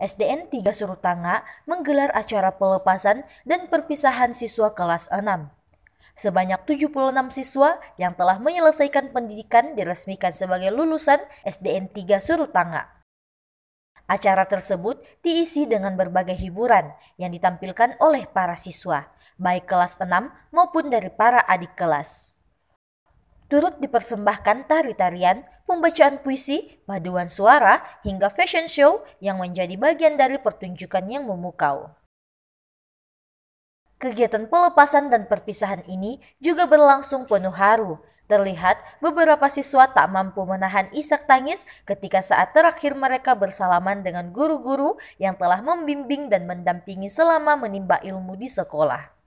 SDN 3 Surutanga menggelar acara pelepasan dan perpisahan siswa kelas 6. Sebanyak 76 siswa yang telah menyelesaikan pendidikan diresmikan sebagai lulusan SDN 3 Surutanga. Acara tersebut diisi dengan berbagai hiburan yang ditampilkan oleh para siswa, baik kelas 6 maupun dari para adik kelas turut dipersembahkan tari-tarian, pembacaan puisi, paduan suara, hingga fashion show yang menjadi bagian dari pertunjukan yang memukau. Kegiatan pelepasan dan perpisahan ini juga berlangsung penuh haru. Terlihat beberapa siswa tak mampu menahan isak tangis ketika saat terakhir mereka bersalaman dengan guru-guru yang telah membimbing dan mendampingi selama menimba ilmu di sekolah.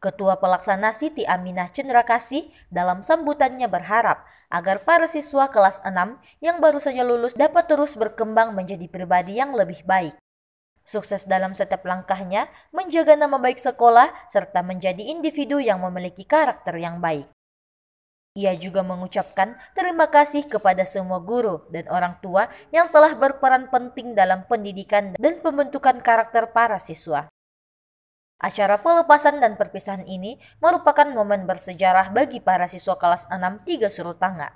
Ketua Pelaksana Siti Aminah Cendrakasih dalam sambutannya berharap agar para siswa kelas 6 yang baru saja lulus dapat terus berkembang menjadi pribadi yang lebih baik. Sukses dalam setiap langkahnya, menjaga nama baik sekolah, serta menjadi individu yang memiliki karakter yang baik. Ia juga mengucapkan terima kasih kepada semua guru dan orang tua yang telah berperan penting dalam pendidikan dan pembentukan karakter para siswa. Acara pelepasan dan perpisahan ini merupakan momen bersejarah bagi para siswa kelas 6 3 Tangga.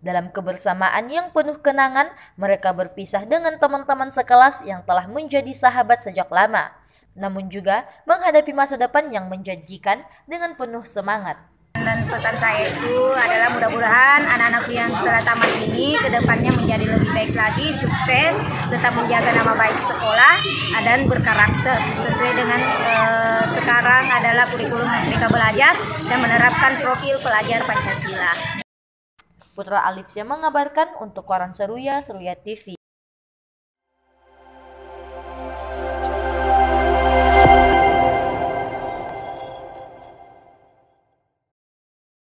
Dalam kebersamaan yang penuh kenangan, mereka berpisah dengan teman-teman sekelas yang telah menjadi sahabat sejak lama, namun juga menghadapi masa depan yang menjanjikan dengan penuh semangat. Dan pesan saya itu adalah mudah-mudahan anak anakku yang setelah tamat ini kedepannya menjadi lebih baik lagi, sukses, tetap menjaga nama baik sekolah, ah, dan berkarakter sesuai dengan eh, sekarang adalah kurikulum mereka belajar dan menerapkan profil pelajar Pancasila. Putra Alif yang mengabarkan untuk Koran Seruya, Seruya TV.